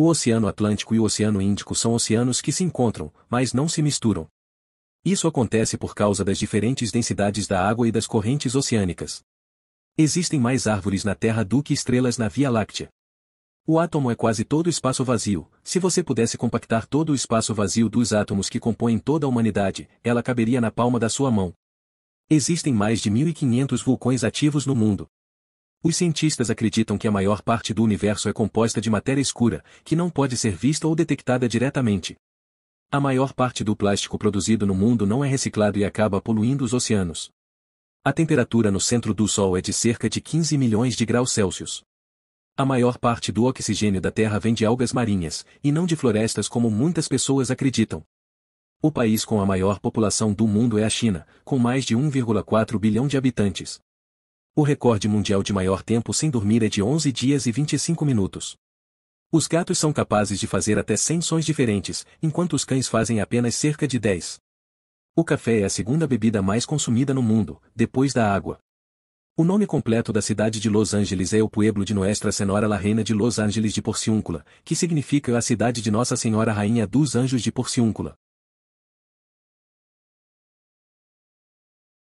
O Oceano Atlântico e o Oceano Índico são oceanos que se encontram, mas não se misturam. Isso acontece por causa das diferentes densidades da água e das correntes oceânicas. Existem mais árvores na Terra do que estrelas na Via Láctea. O átomo é quase todo espaço vazio, se você pudesse compactar todo o espaço vazio dos átomos que compõem toda a humanidade, ela caberia na palma da sua mão. Existem mais de 1.500 vulcões ativos no mundo. Os cientistas acreditam que a maior parte do universo é composta de matéria escura, que não pode ser vista ou detectada diretamente. A maior parte do plástico produzido no mundo não é reciclado e acaba poluindo os oceanos. A temperatura no centro do Sol é de cerca de 15 milhões de graus Celsius. A maior parte do oxigênio da Terra vem de algas marinhas, e não de florestas como muitas pessoas acreditam. O país com a maior população do mundo é a China, com mais de 1,4 bilhão de habitantes. O recorde mundial de maior tempo sem dormir é de 11 dias e 25 minutos. Os gatos são capazes de fazer até 100 sons diferentes, enquanto os cães fazem apenas cerca de 10. O café é a segunda bebida mais consumida no mundo, depois da água. O nome completo da cidade de Los Angeles é o Pueblo de Nuestra Senhora la Reina de Los Angeles de Porciúncula, que significa a cidade de Nossa Senhora Rainha dos Anjos de Porciúncula.